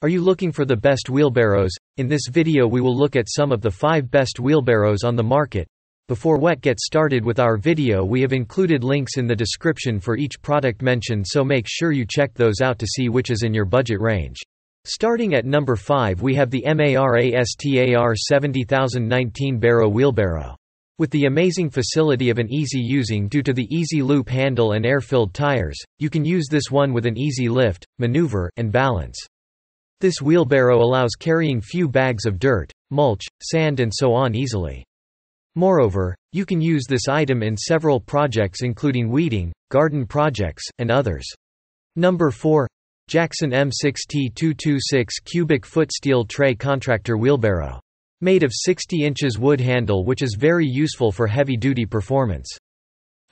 Are you looking for the best wheelbarrows? In this video we will look at some of the 5 best wheelbarrows on the market. Before WET get started with our video we have included links in the description for each product mentioned so make sure you check those out to see which is in your budget range. Starting at number 5 we have the MARASTAR 70019 Barrow Wheelbarrow. With the amazing facility of an easy using due to the easy loop handle and air-filled tires, you can use this one with an easy lift, maneuver, and balance. This wheelbarrow allows carrying few bags of dirt, mulch, sand and so on easily. Moreover, you can use this item in several projects including weeding, garden projects, and others. Number 4. Jackson M6T226 cubic foot steel tray contractor wheelbarrow. Made of 60 inches wood handle which is very useful for heavy duty performance.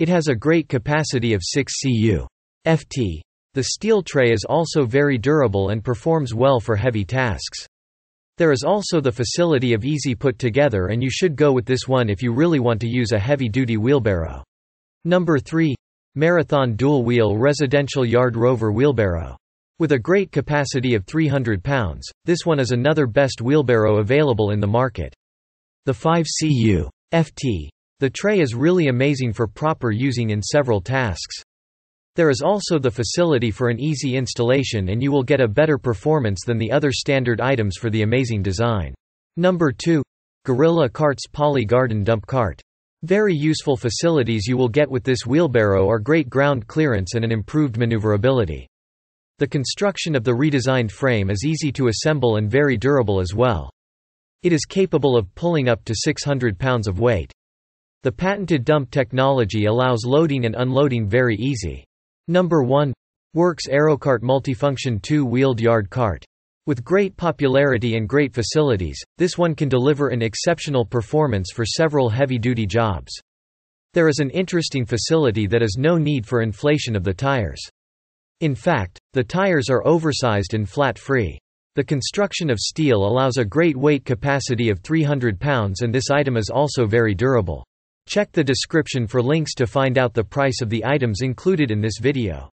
It has a great capacity of 6 cu. ft. The steel tray is also very durable and performs well for heavy tasks. There is also the facility of easy put together and you should go with this one if you really want to use a heavy-duty wheelbarrow. Number 3. Marathon dual-wheel residential yard rover wheelbarrow. With a great capacity of 300 pounds, this one is another best wheelbarrow available in the market. The 5CU FT. The tray is really amazing for proper using in several tasks. There is also the facility for an easy installation and you will get a better performance than the other standard items for the amazing design. Number 2. Gorilla Carts Poly Garden Dump Cart. Very useful facilities you will get with this wheelbarrow are great ground clearance and an improved maneuverability. The construction of the redesigned frame is easy to assemble and very durable as well. It is capable of pulling up to 600 pounds of weight. The patented dump technology allows loading and unloading very easy. Number 1. Works AeroCart multifunction two-wheeled yard cart. With great popularity and great facilities, this one can deliver an exceptional performance for several heavy-duty jobs. There is an interesting facility that has no need for inflation of the tires. In fact, the tires are oversized and flat-free. The construction of steel allows a great weight capacity of 300 pounds and this item is also very durable. Check the description for links to find out the price of the items included in this video.